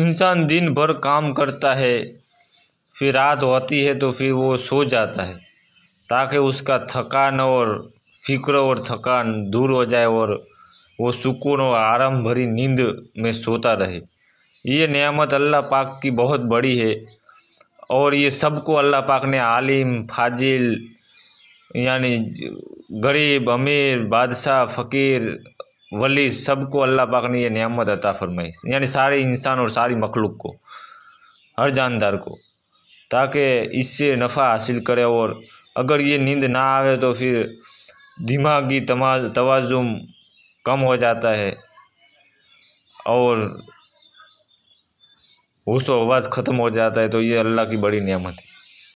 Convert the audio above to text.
इंसान दिन भर काम करता है फिर रात होती है तो फिर वो सो जाता है ताकि उसका थकान और फिक्र और थकान दूर हो जाए और वो सुकून और आराम भरी नींद में सोता रहे ये नियामत अल्लाह पाक की बहुत बड़ी है और ये सबको अल्लाह पाक ने आलिम फाजिल यानी गरीब अमीर बादशाह फ़कीर वली सबको अल्लाह पाक ने यह नियामत अता फरमाई यानी सारे इंसान और सारी मखलूक को हर जानदार को ताकि इससे नफ़ा हासिल करे और अगर ये नींद ना आवे तो फिर दिमागी तोज़ुम कम हो जाता है और उस आवाज़ ख़त्म हो जाता है तो ये अल्लाह की बड़ी नियामत है